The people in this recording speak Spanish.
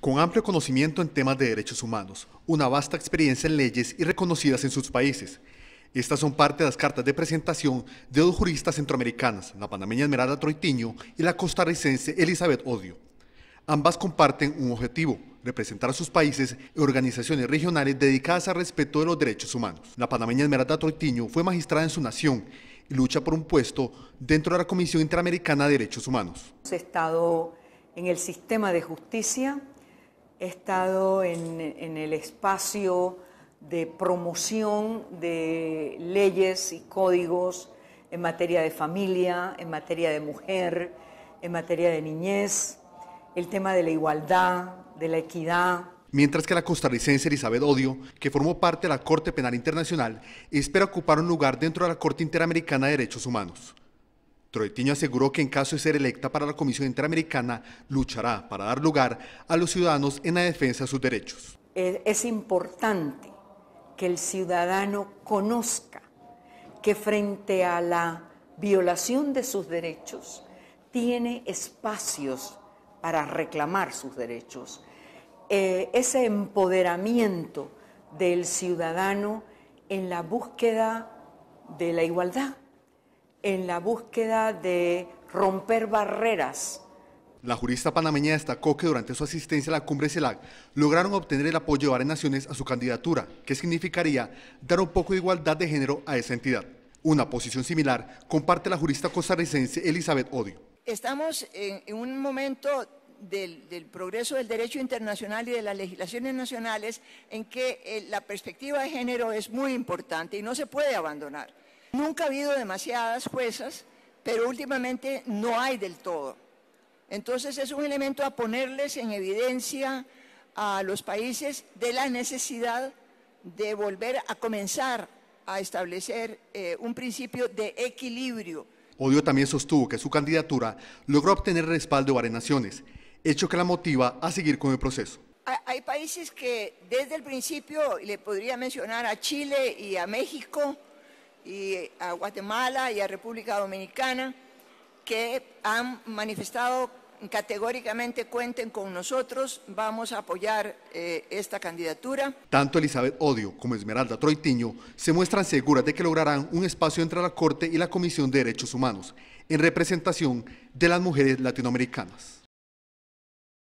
Con amplio conocimiento en temas de derechos humanos, una vasta experiencia en leyes y reconocidas en sus países. Estas son parte de las cartas de presentación de dos juristas centroamericanas, la panameña Esmeralda Troitiño y la costarricense Elizabeth Odio. Ambas comparten un objetivo, representar a sus países y organizaciones regionales dedicadas al respeto de los derechos humanos. La panameña Esmeralda Troitiño fue magistrada en su nación y lucha por un puesto dentro de la Comisión Interamericana de Derechos Humanos. He estado en el sistema de justicia he estado en, el espacio de promoción de leyes y códigos en materia de familia, en materia de mujer, en materia de niñez, el tema de la igualdad, de la equidad. Mientras que la costarricense Elizabeth Odio, que formó parte de la Corte Penal Internacional, espera ocupar un lugar dentro de la Corte Interamericana de Derechos Humanos. Troitiño aseguró que en caso de ser electa para la Comisión Interamericana, luchará para dar lugar a los ciudadanos en la defensa de sus derechos. Es importante que el ciudadano conozca que frente a la violación de sus derechos, tiene espacios para reclamar sus derechos. Eh, ese empoderamiento del ciudadano en la búsqueda de la igualdad en la búsqueda de romper barreras. La jurista panameña destacó que durante su asistencia a la cumbre CELAC lograron obtener el apoyo de varias naciones a su candidatura, que significaría dar un poco de igualdad de género a esa entidad. Una posición similar comparte la jurista costarricense Elizabeth Odio. Estamos en un momento del, del, progreso del derecho internacional y de las legislaciones nacionales en que eh, la perspectiva de género es muy importante y no se puede abandonar. Nunca ha habido demasiadas juezas, pero últimamente no hay del todo. Entonces es un elemento a ponerles en evidencia a los países de la necesidad de volver a comenzar a establecer eh, un principio de equilibrio. Odio también sostuvo que su candidatura logró obtener respaldo de varias naciones, hecho que la motiva a seguir con el proceso. Hay países que desde el principio, le podría mencionar a Chile y a México, y a Guatemala y a República Dominicana, que han manifestado categóricamente cuenten con nosotros, vamos a apoyar eh, esta candidatura. Tanto Elizabeth Odio como Esmeralda Troitiño se muestran seguras de que lograrán un espacio entre la Corte y la Comisión de Derechos Humanos, en representación de las mujeres latinoamericanas.